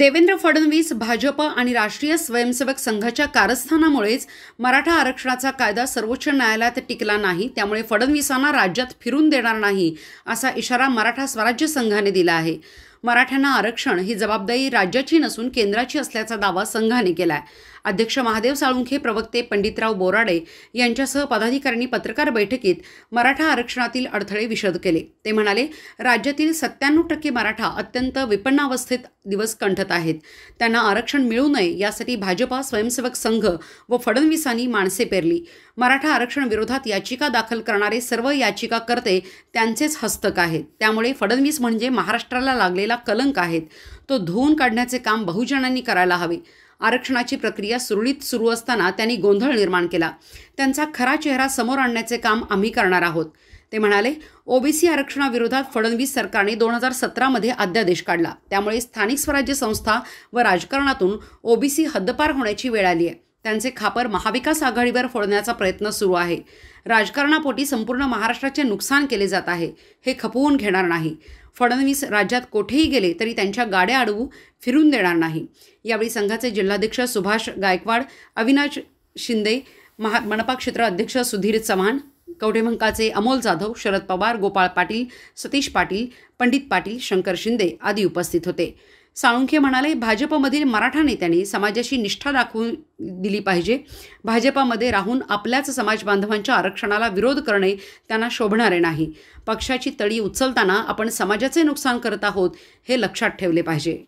देवेंद्र फडणवीस भाजप आणि राष्ट्रीय स्वयंसेवक संघाच्या कारस्थानामुळेच मराठा आरक्षणाचा कायदा सर्वोच्च न्यायालयात टिकला नाही त्यामुळे फडणवीसांना राज्यात फिरून देणार नाही असा इशारा मराठा स्वराज्य संघाने दिला आहे मराठ्यांना आरक्षण ही जबाबदारी राज्याची नसून केंद्राची असल्याचा दावा संघाने केला आहे अध्यक्ष महादेव साळुंखे प्रवक्ते पंडितराव बोराडे यांच्यासह पदाधिकाऱ्यांनी पत्रकार बैठकीत मराठा आरक्षणातील अडथळे विशद केले ते म्हणाले राज्यातील सत्त्याण्णव टक्के मराठा अत्यंत विपन्नावस्थेत दिवस कंठत आहेत त्यांना आरक्षण मिळू नये यासाठी भाजपा स्वयंसेवक संघ व फडणवीसांनी माणसे पेरली मराठा आरक्षण विरोधात याचिका दाखल करणारे सर्व याचिकाकर्ते त्यांचेच हस्तक आहेत त्यामुळे फडणवीस म्हणजे महाराष्ट्राला लागलेला कलंक आहेत तो धुवून काढण्याचे काम बहुजनांनी करायला हवे आरक्षणाची प्रक्रिया सुरळीत सुरू असताना त्यांनी गोंधळ निर्माण केला त्यांचा खरा चेहरा समोर आणण्याचे काम आम्ही करणार आहोत ते म्हणाले ओबीसी आरक्षणाविरोधात फडणवीस सरकारने दोन हजार सतरामध्ये अध्यादेश काढला त्यामुळे स्थानिक स्वराज्य संस्था व राजकारणातून ओबीसी हद्दपार होण्याची वेळ आली आहे त्यांचे खापर महाविकास आघाडीवर फोडण्याचा प्रयत्न सुरू आहे राजकारणापोटी संपूर्ण महाराष्ट्राचे नुकसान केले जात आहे हे खपवून घेणार नाही फडणवीस राज्यात कोठेही गेले तरी त्यांच्या गाड्या अडवू फिरून देणार नाही यावेळी संघाचे जिल्हाध्यक्ष सुभाष गायकवाड अविनाश शिंदे महा मनपा क्षेत्र अध्यक्ष सुधीर चव्हाण कवठेमंकाचे अमोल जाधव शरद पवार गोपाळ पाटील सतीश पाटील पंडित पाटील शंकर शिंदे आदी उपस्थित होते साळुंखे म्हणाले भाजपमधील मराठा नेत्यांनी समाजाशी निष्ठा दाखवून दिली पाहिजे भाजपामध्ये राहून आपल्याच समाज बांधवांच्या आरक्षणाला विरोध करणे त्यांना शोभणारे नाही पक्षाची तळी उचलताना आपण समाजाचे नुकसान करत आहोत हे लक्षात ठेवले पाहिजे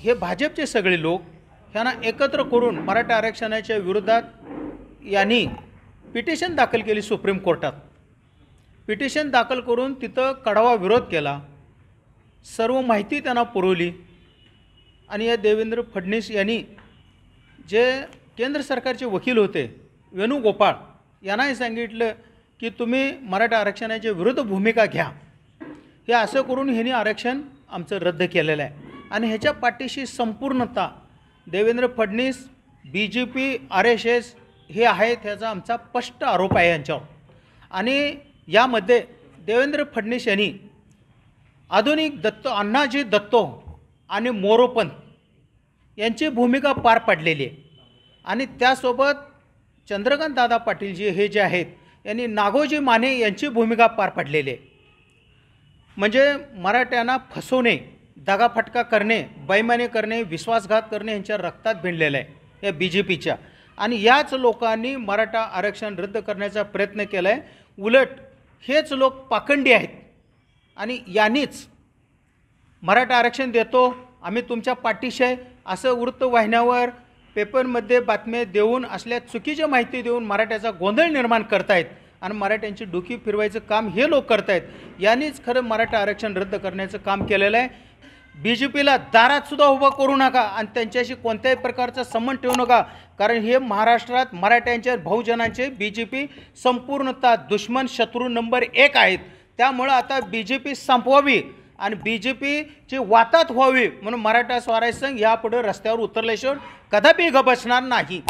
हे भाजपचे सगळे लोक ह्यांना एकत्र करून मराठा आरक्षणाच्या विरोधात यांनी पिटिशन दाखल केली सुप्रीम कोर्टात पिटिशन दाखल करून तिथं कडावा विरोध केला सर्व माहिती त्यांना पुरवली आणि या देवेंद्र फडणवीस यांनी जे केंद्र सरकारचे वकील होते वेणुगोपाळ यांनाही सांगितलं की तुम्ही मराठा आरक्षणाच्या विरुद्ध भूमिका घ्या हे असं करून ह्यांनी आरक्षण आमचं रद्द केलेलं आहे आणि ह्याच्या पाठीशी संपूर्णता Devendra Fadnavis B J P R S S हे आहेत ह्याचा आमचा स्पष्ट आरोप आहे यांच्यावर आणि यामध्ये देवेंद्र फडणवीस यांनी आधुनिक दत्त अण्णाजी दत्तो आणि मोरोपंत यांची भूमिका पार पाडलेली आहे आणि त्यासोबत चंद्रकांत दादा पाटीलजी हे जे आहेत यांनी नागोजी माने यांची भूमिका पार पाडलेली आहे म्हणजे मराठ्यांना फसवणे दगाफटका करणे बैमाने करणे विश्वासघात करणे यांच्या रक्तात भिणलेलं आहे या बी जे पीच्या आणि याच लोकांनी मराठा आरक्षण रद्द करण्याचा प्रयत्न केला आहे उलट हेच लोक पाखंडी आहेत आणि यांनीच मराठा आरक्षण देतो आम्ही तुमच्या पाठीशी आहे असं वृत्तवाहिन्यावर पेपरमध्ये बातम्या देऊन असल्या चुकीच्या माहिती देऊन मराठ्याचा गोंधळ निर्माण करतायत आणि मराठ्यांची डोकी फिरवायचं काम हे लोक करतायत यांनीच खरं मराठा आरक्षण रद्द करण्याचं काम केलेलं आहे बी जे पीला दारातसुद्धा उभं करू नका आणि त्यांच्याशी कोणत्याही प्रकारचा संबंध ठेवू नका कारण हे महाराष्ट्रात मराठ्यांच्या बहुजनांचे बी जे पी संपूर्णतः दुश्मन शत्रू नंबर एक आहेत त्यामुळं आता बी जे पी संपवावी आणि बी जे पीची वातात व्हावी म्हणून मराठा स्वराज्य संघ यापुढे रस्त्यावर उतरल्याशिवाय कदापि बसणार नाही